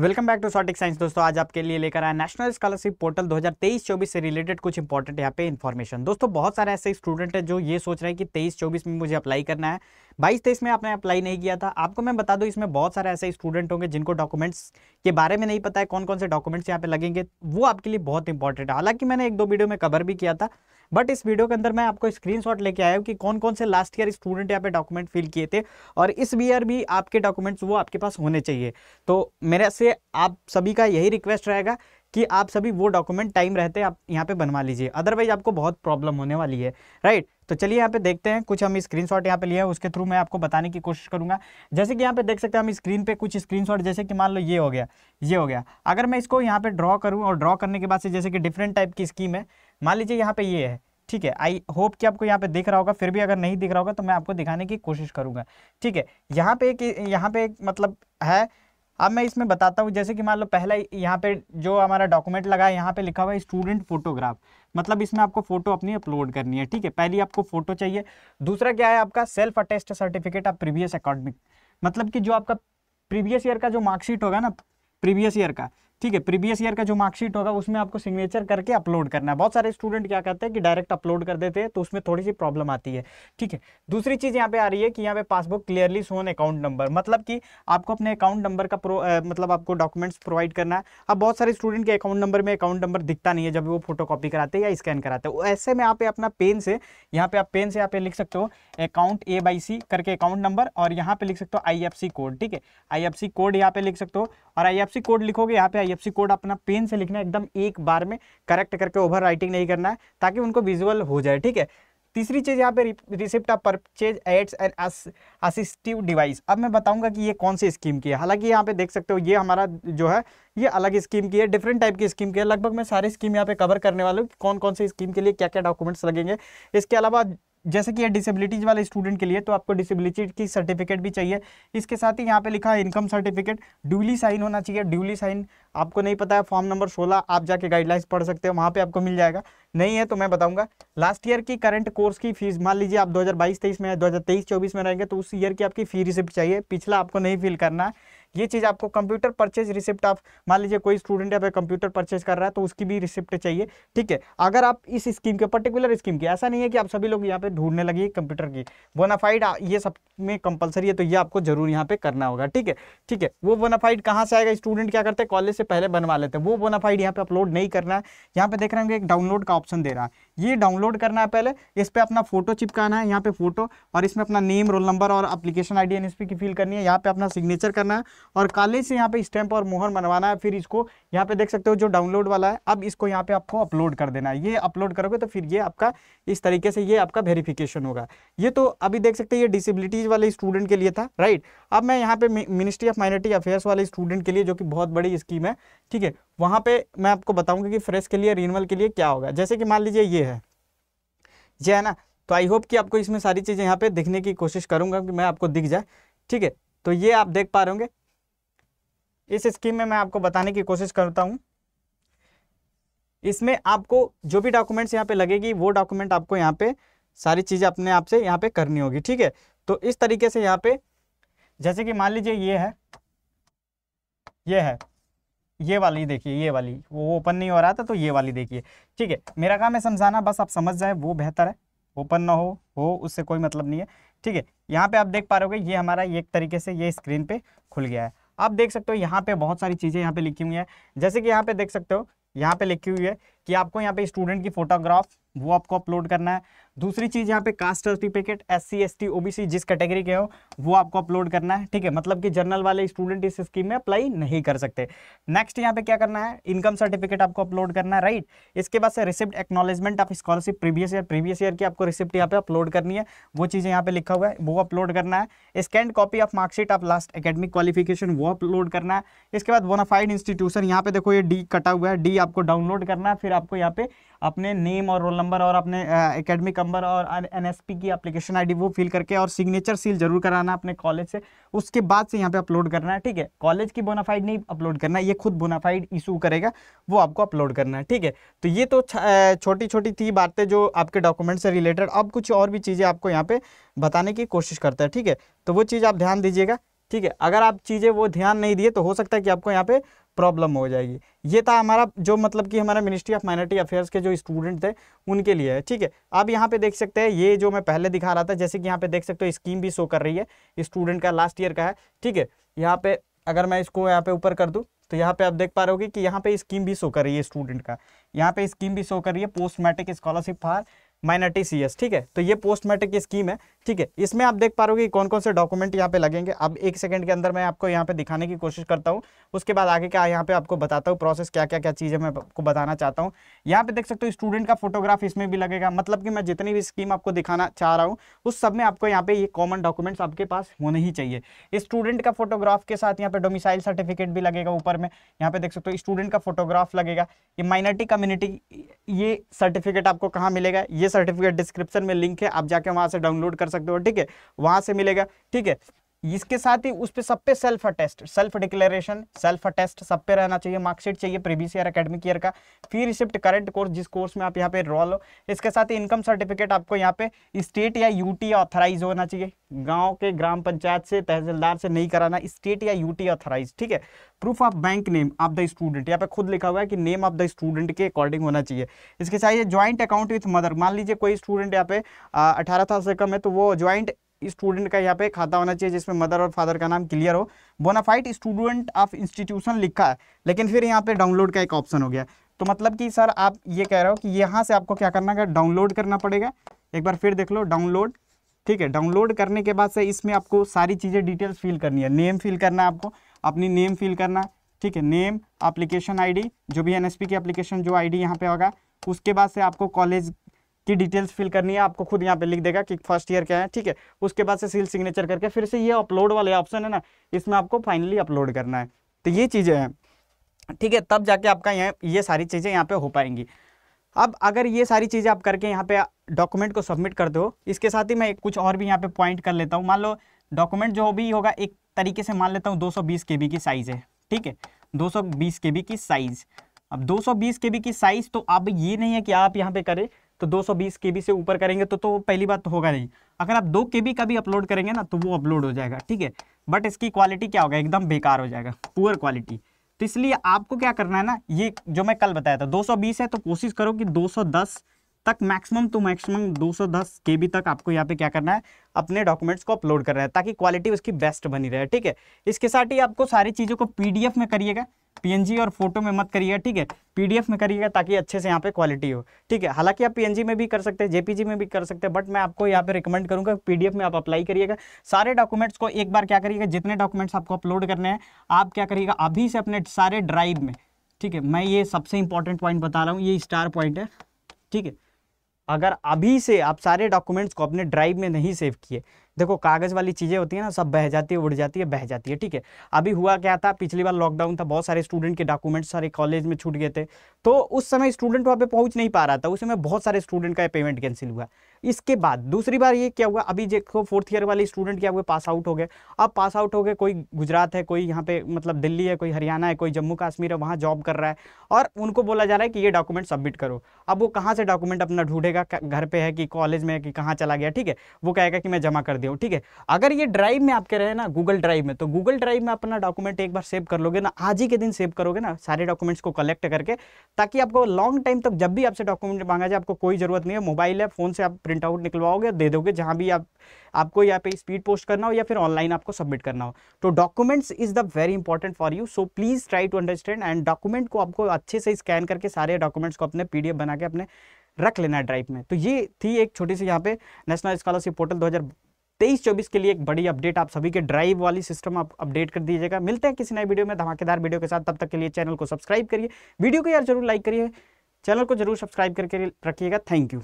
welcome back to सॉटिक science दोस्तों आज आपके लिए लेकर आया नेशनल स्कॉलरशिप पोर्टल 2023-24 से रिलेटेड कुछ इंपॉर्टेंट यहाँ पे इन्फॉर्मेशन दोस्तों बहुत सारे ऐसे स्टूडेंट हैं जो ये सोच रहे हैं कि 23-24 में मुझे अप्लाई करना है 22-23 में आपने अप्लाई नहीं किया था आपको मैं बता दूँ इसमें बहुत सारे ऐसे स्टूडेंट होंगे जिनको डॉक्यूमेंट्स के बारे में नहीं पता है कौन कौन से डॉक्यूमेंट्स यहाँ पे लगेंगे वो आपके लिए बहुत इंपॉर्टेंट है हालांकि मैंने एक दो वीडियो में कवर भी किया था बट इस वीडियो के अंदर मैं आपको स्क्रीनशॉट लेके आया हूँ कि कौन कौन से लास्ट ईयर स्टूडेंट यहाँ पे डॉक्यूमेंट फिल किए थे और इस ईयर भी आपके डॉक्यूमेंट्स वो आपके पास होने चाहिए तो मेरे से आप सभी का यही रिक्वेस्ट रहेगा कि आप सभी वो डॉक्यूमेंट टाइम रहते आप यहाँ पे बनवा लीजिए अदरवाइज आपको बहुत प्रॉब्लम होने वाली है राइट तो चलिए यहाँ पे देखते हैं कुछ हम स्क्रीनशॉट यहाँ पे लिए हैं उसके थ्रू मैं आपको बताने की कोशिश करूंगा जैसे कि यहाँ पे देख सकते हैं हम स्क्रीन पे कुछ स्क्रीनशॉट जैसे कि मान लो ये हो गया ये हो गया अगर मैं इसको यहाँ पे ड्रॉ करूँ और ड्रॉ करने के बाद से जैसे कि डिफरेंट टाइप की स्कीम है मान लीजिए यहाँ पे ये है ठीक है आई होप कि आपको यहाँ पे दिख रहा होगा फिर भी अगर नहीं दिख रहा होगा तो मैं आपको दिखाने की कोशिश करूंगा ठीक है यहाँ पे एक यहाँ पे एक मतलब है अब मैं इसमें बताता हूँ जैसे कि मान लो पहला यहाँ पे जो हमारा डॉक्यूमेंट लगा है यहाँ पे लिखा हुआ है स्टूडेंट फोटोग्राफ मतलब इसमें आपको फोटो अपनी अपलोड करनी है ठीक है पहली आपको फोटो चाहिए दूसरा क्या है आपका self attest certificate of previous academic मतलब कि जो आपका प्रीवियस ईयर का जो मार्कशीट होगा ना प्रीवियस ईयर का ठीक है प्रीवियस ईयर का जो मार्कशीट होगा उसमें आपको सिग्नेचर करके अपलोड करना है बहुत सारे स्टूडेंट क्या करते हैं कि डायरेक्ट अपलोड कर देते हैं तो उसमें थोड़ी सी प्रॉब्लम आती है ठीक है दूसरी चीज़ यहाँ पे आ रही है कि यहाँ पे passbook clearly shown account number मतलब कि आपको अपने अकाउंट नंबर का प्रो, आ, मतलब आपको डॉक्यूमेंट्स प्रोवाइड करना है अब बहुत सारे स्टूडेंट के अकाउंट नंबर में अकाउंट नंबर दिखता नहीं है जब वो फोटो कराते हैं या स्कैन कराते हैं ऐसे में आप अपना पेन से यहाँ पे आप पेन से यहाँ पे लिख सकते हो अकाउंट ए बाई सी करके अकाउंट नंबर और यहाँ पे लिख सकते हो आई कोड ठीक है आई कोड यहाँ पे लिख सकते हो और आई कोड लिखोगे यहाँ पे आईएफसी कोड अपना पेन से लिखना एकदम एक बार में करेक्ट करके ओवर राइटिंग नहीं करना है ताकि उनको विजुअल हो जाए ठीक है तीसरी चीज़ यहाँ पे receipt of purchase aids and assistive device अब मैं बताऊंगा कि ये कौन सी स्कीम की है हालांकि यहाँ पे देख सकते हो ये हमारा जो है ये अलग स्कीम की है डिफरेंट टाइप की स्कीम की है लगभग मैं सारी स्कीम यहाँ पे कवर करने वाला हूँ कौन कौन सी स्कीम के लिए क्या क्या डॉक्यूमेंट्स लगेंगे इसके अलावा जैसे कि ये डिसेबिलिटीज वाले स्टूडेंट के लिए तो आपको डिसेबिलिटी की सर्टिफिकेट भी चाहिए इसके साथ ही यहाँ पे लिखा है इनकम सर्टिफिकेट ड्यूली साइन होना चाहिए ड्यूली साइन आपको नहीं पता है फॉर्म नंबर 16 आप जाके गाइडलाइंस पढ़ सकते हो वहाँ पे आपको मिल जाएगा नहीं है तो मैं बताऊँगा लास्ट ईयर की करंट कोर्स की फीस मान लीजिए आप दो हज़ार में दो हज़ार में रहेंगे तो उस ईयर की आपकी फी रिसिप्ट चाहिए पिछला आपको नहीं फिल करना है ये चीज़ आपको कंप्यूटर परचेज रिसिप्ट आप मान लीजिए कोई स्टूडेंट या कंप्यूटर परचेज कर रहा है तो उसकी भी रिसिप्ट चाहिए ठीक है अगर आप इस स्कीम के पर्टिकुलर स्कीम की ऐसा नहीं है कि आप सभी लोग यहाँ पे ढूंढने लगे कंप्यूटर की बोनाफाइड ये सब में कंपलसरी है तो ये आपको जरूर यहाँ पे करना होगा ठीक है ठीक है वो बोनाफाइड कहाँ से आएगा स्टूडेंट क्या करते हैं कॉलेज से पहले बनवा लेते हैं वो बोनाफाइड यहाँ पे अपलोड नहीं करना है यहाँ पे देख रहे हैं एक डाउनलोड का ऑप्शन दे रहा है ये डाउनलोड करना है पहले इस पर अपना फोटो चिपकाना है यहाँ पे फोटो और इसमें अपना नेम रोल नंबर और अप्लीकेशन आई डी एन की फिल करनी है यहाँ पे अपना सिग्नेचर करना है और काले से यहाँ पे स्टैंप और मोहर बनवाना है फिर इसको यहाँ पे देख सकते हो जो डाउनलोड वाला है अब इसको यहाँ पे आपको अपलोड कर देना है ये अपलोड करोगे तो फिर ये आपका इस तरीके से ये आपका वेरिफिकेशन होगा ये तो अभी देख सकते हैं ये डिसेबिलिटीज वाले स्टूडेंट के लिए था राइट अब मैं यहाँ पे मिनिस्ट्री ऑफ माइनॉरिटी अफेयर्स वाले स्टूडेंट के लिए जो कि बहुत बड़ी स्कीम है ठीक है वहाँ पे मैं आपको बताऊंगा कि फ्रेश के लिए रिनवल के लिए क्या होगा जैसे कि मान लीजिए ये है ये है ना तो आई होप कि आपको इसमें सारी चीज़ें यहाँ पे दिखने की कोशिश करूँगा कि मैं आपको दिख जाए ठीक है तो ये आप देख पा रहे होंगे इस स्कीम में मैं आपको बताने की कोशिश करता हूँ इसमें आपको जो भी डॉक्यूमेंट्स यहाँ पे लगेगी वो डॉक्यूमेंट आपको यहाँ पे सारी चीज़ें अपने आप से यहाँ पे करनी होगी ठीक है तो इस तरीके से यहाँ पे जैसे कि मान लीजिए ये है ये है ये वाली देखिए ये वाली वो ओपन नहीं हो रहा था तो ये वाली देखिए ठीक है मेरा काम है समझाना बस आप समझ जाए वो बेहतर है ओपन ना हो हो उससे कोई मतलब नहीं है ठीक है यहाँ पे आप देख पा रहे हो ये हमारा एक तरीके से ये स्क्रीन पे खुल गया है आप देख सकते हो यहाँ पे बहुत सारी चीज़ें यहाँ पे लिखी हुई है जैसे कि यहाँ पे देख सकते हो यहाँ पे लिखी हुई है कि आपको यहाँ पे स्टूडेंट की फोटोग्राफ वो आपको अपलोड करना है दूसरी चीज़ यहाँ पे caste certificate S C S T ओ जिस कैटेगरी के हो वो आपको अपलोड करना है ठीक है मतलब कि जर्नल वाले स्टूडेंट इस स्कीम में अप्लाई नहीं कर सकते नेक्स्ट यहाँ पे क्या करना है इनकम सर्टिफिकेट आपको अपलोड करना है राइट इसके बाद से receipt acknowledgement of scholarship previous year previous year की आपको रिसिप्ट यहाँ पे अपलोड करनी है वो चीज़ें यहाँ पे लिखा हुआ है वो अपलोड करना है scanned copy of marksheet of last academic qualification वो अपलोड करना है इसके बाद वोनाफाइड इंस्टीट्यूशन यहाँ पे देखो ये डी कटा हुआ है डी आपको डाउनलोड करना है फिर आपको यहाँ पे अपने नेम और रोल नंबर और अपने एकेडमिक नंबर और एनएसपी की एप्लीकेशन आईडी वो फिल करके और सिग्नेचर सील जरूर कराना अपने कॉलेज से उसके बाद से यहाँ पे अपलोड करना है ठीक है कॉलेज की बोनाफाइड नहीं अपलोड करना ये खुद बोनाफाइड इशू करेगा वो आपको अपलोड करना है ठीक है तो ये तो छोटी छोटी थी बातें जो आपके डॉक्यूमेंट से रिलेटेड अब कुछ और भी चीज़ें आपको यहाँ पे बताने की कोशिश करता है ठीक है तो वो चीज़ आप ध्यान दीजिएगा ठीक है अगर आप चीज़ें वो ध्यान नहीं दिए तो हो सकता है कि आपको यहाँ पे प्रॉब्लम हो जाएगी ये था हमारा जो मतलब कि हमारा मिनिस्ट्री ऑफ माइनॉरिटी अफेयर्स के जो स्टूडेंट थे उनके लिए है ठीक है आप यहाँ पे देख सकते हैं ये जो मैं पहले दिखा रहा था जैसे कि यहाँ पे देख सकते हो स्कीम भी शो कर रही है स्टूडेंट का लास्ट ईयर का है ठीक है यहाँ पे अगर मैं इसको यहाँ पे ऊपर कर दूँ तो यहाँ पे आप देख पा रहे कि यहाँ पे स्कीम भी शो कर रही है स्टूडेंट का यहाँ पे स्कीम भी शो कर रही है post matric scholarship for minority C S ठीक है तो ये पोस्ट मैट्रिक की स्कीम है ठीक है इसमें आप देख पा रहे हो कि कौन कौन से डॉक्यूमेंट यहाँ पे लगेंगे अब एक सेकंड के अंदर मैं आपको यहाँ पे दिखाने की कोशिश करता हूँ उसके बाद आगे क्या यहाँ पे आपको बताता हूँ प्रोसेस क्या क्या क्या चीज़ें मैं आपको बताना चाहता हूँ यहाँ पे देख सकते हो स्टूडेंट का फोटोग्राफ इसमें भी लगेगा मतलब कि मैं जितनी भी स्कीम आपको दिखाना चाह रहा हूँ उस सब में आपको यहाँ पे ये कॉमन डॉक्यूमेंट्स आपके पास होने ही चाहिए स्टूडेंट का फोटोग्राफ के साथ यहाँ पे डोमिसाइल सर्टिफिकेट भी लगेगा ऊपर में यहाँ पे देख सकते हो स्टूडेंट का फोटोग्राफ लगेगा ये माइनॉरिटी कम्युनिटी ये सर्टिफिकेट आपको कहाँ मिलेगा ये सर्टिफिकेट डिस्क्रिप्शन में लिंक है आप जाके वहां से डाउनलोड कर सकते हो ठीक है वहां से मिलेगा ठीक है इसके साथ ही उस पर सब पे self attest self declaration self attest सब पे रहना चाहिए मार्कशीट चाहिए प्रीवियस ईयर अकेडमिक ईयर का फी रिसिप्ट करंट कोर्स जिस कोर्स में आप यहाँ पे रोल हो इसके साथ ही इनकम सर्टिफिकेट आपको यहाँ पे स्टेट या यूटी ऑथराइज होना चाहिए गांव के ग्राम पंचायत से तहसीलदार से नहीं कराना स्टेट या यूटी ऑथराइज ठीक है proof of bank name of the student यहाँ पे खुद लिखा हुआ है कि नेम ऑफ द स्टूडेंट के अकॉर्डिंग होना चाहिए इसके ये ज्वाइंट अकाउंट विथ मदर मान लीजिए कोई स्टूडेंट यहाँ पे अठारह साल से कम है तो वो ज्वाइंट स्टूडेंट का यहाँ पे खाता होना चाहिए जिसमें मदर और फादर का नाम क्लियर हो बोनाफाइड स्टूडेंट ऑफ इंस्टीट्यूशन लिखा है लेकिन फिर यहाँ पे डाउनलोड का एक ऑप्शन हो गया तो मतलब कि सर आप ये कह रहे हो कि यहाँ से आपको क्या करना है डाउनलोड करना पड़ेगा एक बार फिर देख लो डाउनलोड ठीक है डाउनलोड करने के बाद से इसमें आपको सारी चीज़ें डिटेल्स फिल करनी है नेम फिल करना है आपको अपनी नेम फिल करना ठीक है नेम एप्लीकेशन आईडी जो भी एनएसपी की एप्लीकेशन जो आईडी डी यहाँ पे होगा उसके बाद से आपको कॉलेज की डिटेल्स फिल करनी है आपको खुद यहाँ पे लिख देगा कि फर्स्ट ईयर क्या है ठीक है उसके बाद से सील सिग्नेचर करके फिर से ये अपलोड वाले ऑप्शन है ना इसमें आपको फाइनली अपलोड करना है तो ये चीज़ें हैं ठीक है तब जाके आपका यहाँ ये सारी चीज़ें यहाँ पे हो पाएंगी अब अगर ये सारी चीज़ें आप करके यहाँ पे डॉक्यूमेंट को सबमिट कर दो इसके साथ ही मैं कुछ और भी यहाँ पे पॉइंट कर लेता हूँ मान लो डॉक्यूमेंट जो भी होगा एक तरीके से मान लेता हूँ 220 केबी की साइज़ है ठीक है 220 केबी की साइज़ अब 220 केबी की साइज़ तो अब ये नहीं है कि आप यहाँ पे करें तो 220 केबी से ऊपर करेंगे तो तो पहली बात तो होगा नहीं अगर आप दो केबी का भी अपलोड करेंगे ना तो वो अपलोड हो जाएगा ठीक है बट इसकी क्वालिटी क्या होगा एकदम बेकार हो जाएगा पुअर क्वालिटी तो इसलिए आपको क्या करना है ना ये जो मैं कल बताया था 220 है तो कोशिश करो कि 210 तक मैक्सिमम तो मैक्सिमम 210 बी तक आपको यहाँ पे क्या करना है अपने डॉक्यूमेंट्स को अपलोड करना है ताकि क्वालिटी उसकी बेस्ट बनी रहे ठीक है इसके साथ ही आपको सारी चीज़ों को पीडीएफ में करिएगा पीएनजी और फोटो में मत करिएगा ठीक है पीडीएफ में करिएगा ताकि अच्छे से यहाँ पे क्वालिटी हो ठीक है हालांकि आप पीएनजी में भी कर सकते हैं जेपीजी में भी कर सकते हैं बट मैं आपको यहाँ पे रिकमेंड करूँगा पीडीएफ में आप अप्लाई करिएगा सारे डॉक्यूमेंट्स को एक बार क्या करिएगा जितने डॉक्यूमेंट्स आपको अपलोड करने हैं आप क्या करिएगा अभी से अपने सारे ड्राइव में ठीक है मैं ये सबसे इंपॉर्टेंट पॉइंट बता रहा हूँ ये स्टार पॉइंट है ठीक है अगर अभी से आप सारे डॉक्यूमेंट्स को अपने ड्राइव में नहीं सेव किए देखो कागज़ वाली चीज़ें होती है ना सब बह जाती है उड़ जाती है बह जाती है ठीक है अभी हुआ क्या था पिछली बार लॉकडाउन था बहुत सारे स्टूडेंट के डॉक्यूमेंट्स सारे कॉलेज में छूट गए थे तो उस समय स्टूडेंट वहाँ पे पहुँच नहीं पा रहा था उस समय बहुत सारे स्टूडेंट का पेमेंट कैंसिल हुआ इसके बाद दूसरी बार ये क्या हुआ अभी देखो फोर्थ ईयर वाले स्टूडेंट क्या हुए पास आउट हो गए अब पास आउट हो गए कोई गुजरात है कोई यहाँ पे मतलब दिल्ली है कोई हरियाणा है कोई जम्मू कश्मीर है वहाँ जॉब कर रहा है और उनको बोला जा रहा है कि ये डॉक्यूमेंट सबमिट करो अब वो कहाँ से डॉक्यूमेंट अपना ढूंढेगा घर पर है कि कॉलेज में है कि कहाँ चला गया ठीक है वो कहेगा कि मैं जमा कर दिया ठीक है अगर ये ड्राइव में आपके रहे ना गूगल ड्राइव में तो गूगल ड्राइव में अपना डॉक्यूमेंट एक बार सेव कर लोगे ना आज ही के दिन सेव करोगे ना सारे डॉक्यूमेंट्स को कलेक्ट करके ताकि आपको लॉन्ग टाइम तक जब भी आपसे डॉक्यूमेंट मांगा जाए आपको कोई जरूरत नहीं है मोबाइल है फोन से आप प्रिंट आउट निकलवाओगे दे दोगे जहाँ भी आप आपको यहाँ पे स्पीड पोस्ट करना हो या फिर ऑनलाइन आपको सबमिट करना हो तो documents is the very important for you so please try to understand and document को आपको अच्छे से स्कैन करके सारे डॉक्यूमेंट्स को अपने पीडीएफ बना के अपने रख लेना ड्राइव में तो ये थी एक छोटी सी यहाँ पे नेशनल स्कॉलरशिप पोर्टल दो 2023 24 के लिए एक बड़ी अपडेट आप सभी के ड्राइव वाली सिस्टम आप अपडेट कर दीजिएगा मिलते हैं किसी नए वीडियो में धमाकेदार वीडियो के साथ तब तक के लिए चैनल को सब्सक्राइब करिए वीडियो को यार जरूर लाइक करिए चैनल को जरूर सब्सक्राइब करके रखिएगा थैंक यू